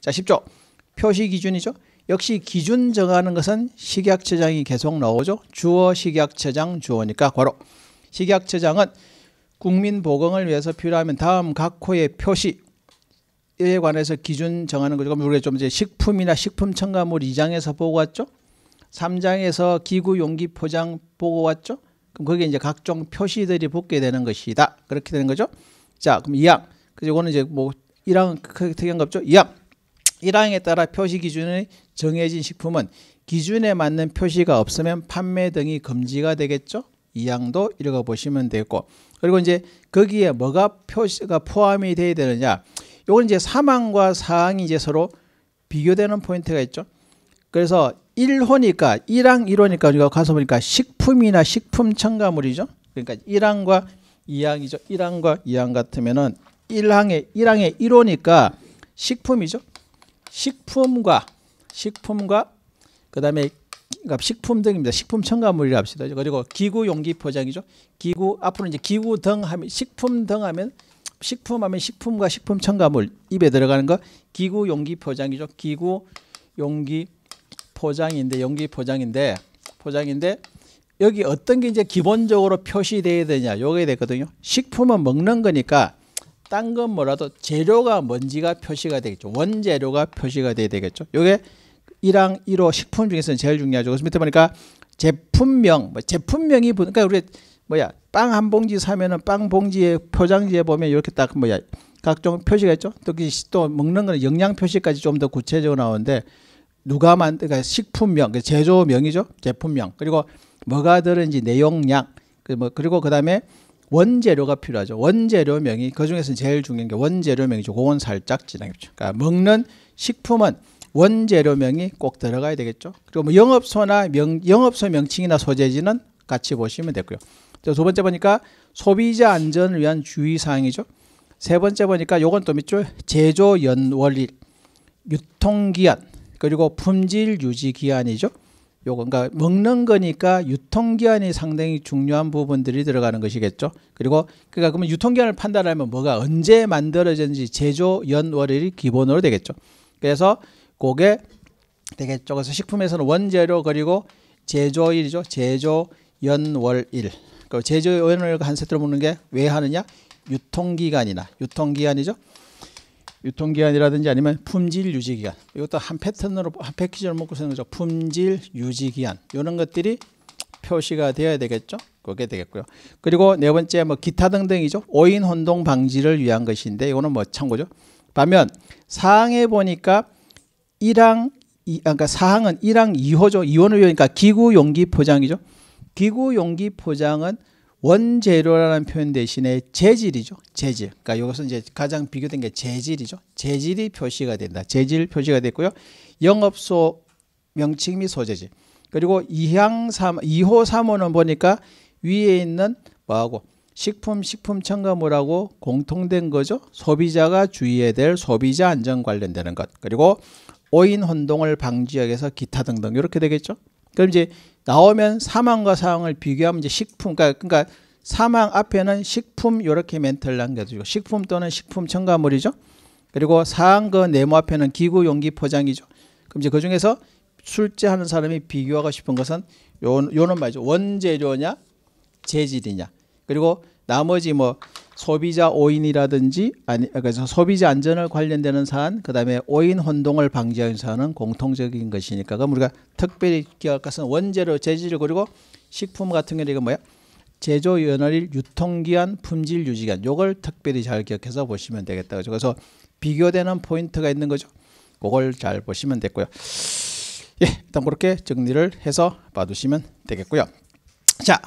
자, 10조. 표시 기준이죠. 역시 기준 정하는 것은 식약처장이 계속 나오죠. 주어 식약처장 주어니까 괄로 식약처장은 국민 보건을 위해서 필요하면 다음 각 호의 표시에 관해서 기준 정하는 거죠. 그럼 우리가 좀 이제 식품이나 식품 첨가물 2장에서 보고 왔죠. 3장에서 기구 용기 포장 보고 왔죠. 그럼 거기에 이제 각종 표시들이 붙게 되는 것이다. 그렇게 되는 거죠. 자, 그럼 2항. 그리고는 이제 뭐 1항 은 크게 그, 그, 특이한 거 없죠. 2항. 1항에 따라 표시 기준이 정해진 식품은 기준에 맞는 표시가 없으면 판매 등이 금지가 되겠죠. 2항도 읽어보시면 되고 그리고 이제 거기에 뭐가 표시가 포함이 돼야 되느냐 요건 이제 3항과 4항이 이제 서로 비교되는 포인트가 있죠. 그래서 1호니까 1항 1호니까 우리가 가서 보니까 식품이나 식품 첨가물이죠. 그러니까 1항과 2항이죠. 1항과 2항 같으면은 1항에 1항에 1호니까 식품이죠. 식품과 식품과 그다음에 그러니까 식품 등입니다. 식품 첨가물이라 합시다. 그리고 기구 용기 포장이죠. 기구 앞으로 이제 기구 등 하면 식품 등 하면 식품 하면 식품과 식품 첨가물 입에 들어가는 거 기구 용기 포장이죠. 기구 용기 포장인데 용기 포장인데 포장인데 여기 어떤 게 이제 기본적으로 표시돼야 되냐 요게 되거든요. 식품은 먹는 거니까 딴건 뭐라도 재료가 뭔지가 표시가 되겠죠. 원재료가 표시가 돼야 되겠죠. 요게 1항 1호 식품 중에서는 제일 중요하죠. 그래서 밑에 보니까 제품명, 뭐 제품명이 그러니까 우리 뭐야 빵 한 봉지 사면은 빵 봉지에 표장지에 보면 이렇게 딱 뭐야 각종 표시가 있죠. 또, 그 또 먹는 거는 영양 표시까지 좀 더 구체적으로 나오는데 누가 만든 그러니까 식품명, 그러니까 제조명이죠. 제품명 그리고 뭐가 들은지 내용량 그 뭐 그리고 그다음에 원재료가 필요하죠. 원재료명이 그중에서 제일 중요한 게 원재료명이죠. 그건 살짝 지나겠죠. 그러니까 먹는 식품은 원재료명이 꼭 들어가야 되겠죠. 그리고 뭐 영업소나 명, 영업소 명칭이나 소재지는 같이 보시면 되고요. 두 번째 보니까 소비자 안전을 위한 주의사항이죠. 세 번째 보니까 요건 또 밑줄 제조 연월일, 유통기한, 그리고 품질 유지 기한이죠. 요거 그러니까 먹는 거니까 유통기한이 상당히 중요한 부분들이 들어가는 것이겠죠. 그리고 그러니까 그러면 유통기한을 판단하면 뭐가 언제 만들어졌는지 제조 연월일이 기본으로 되겠죠. 그래서 그게 되겠죠그래서 식품에서는 원재료 그리고 제조일이죠. 제조 연월일. 그 제조 연월일 한 세트로 먹는 게 왜 하느냐? 유통기간이나 유통기한이죠. 유통기한이라든지 아니면 품질 유지기한 이것도 한 패턴으로 한 패키지를 먹고 쓰는 거죠 품질 유지기한 이런 것들이 표시가 되어야 되겠죠 그게 되겠고요 그리고 네 번째 뭐 기타 등등이죠 오인 혼동 방지를 위한 것인데 이거는 뭐 참고죠 반면 사항에 보니까 1항 이, 아, 그러니까 사항은 1항 2호죠 2호는 그러니까 기구 용기 포장이죠 기구 용기 포장은 원재료라는 표현 대신에 재질이죠. 재질. 그러니까 이것은 이제 가장 비교된 게 재질이죠. 재질이 표시가 된다. 재질 표시가 됐고요. 영업소 명칭 및 소재지. 그리고 2항 3, 2호 3호는 보니까 위에 있는 뭐하고 식품 식품 첨가물하고 공통된 거죠. 소비자가 주의해야 될 소비자 안전 관련되는 것. 그리고 오인 혼동을 방지하기 위해서 기타 등등 이렇게 되겠죠. 그럼 이제 나오면 사망과 사항을 비교하면 이제 식품 그러니까, 그러니까 사망 앞에는 식품 이렇게 멘트를 남겨주고 식품 또는 식품 첨가물이죠. 그리고 사항 그 네모 앞에는 기구 용기 포장이죠. 그럼 이제 그 중에서 출제하는 사람이 비교하고 싶은 것은 요, 요는 말이죠. 원재료냐 재질이냐 그리고 나머지 뭐 소비자 오인이라든지 아니 그래서 소비자 안전을 관련되는 사안, 그다음에 오인 혼동을 방지하는 사안은 공통적인 것이니까 그럼 우리가 특별히 기억할 것은 원재료, 재질 그리고 식품 같은 경우는 뭐야? 제조 연월일 유통기한, 품질 유지기한 요걸 특별히 잘 기억해서 보시면 되겠다. 그 그래서 비교되는 포인트가 있는 거죠. 그걸 잘 보시면 됐고요. 예, 일단 그렇게 정리를 해서 봐두시면 되겠고요. 자,